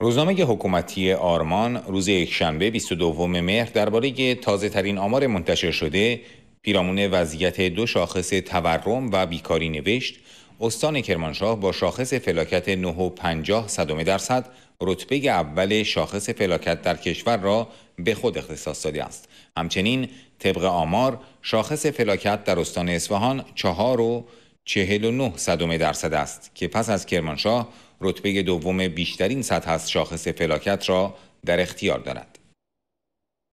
روزنامه حکومتی آرمان روز یکشنبه 22 مهر درباره تازه ترین آمار منتشر شده پیرامون وضعیت دو شاخص تورم و بیکاری نوشت استان کرمانشاه با شاخص فلاکت 9.50 صدم درصد رتبه اول شاخص فلاکت در کشور را به خود اختصاص داده است. همچنین طبق آمار شاخص فلاکت در استان اصفهان 4.49 و درصد است که پس از کرمانشاه رتبه دوم بیشترین سطح از شاخص فلاکت را در اختیار دارد.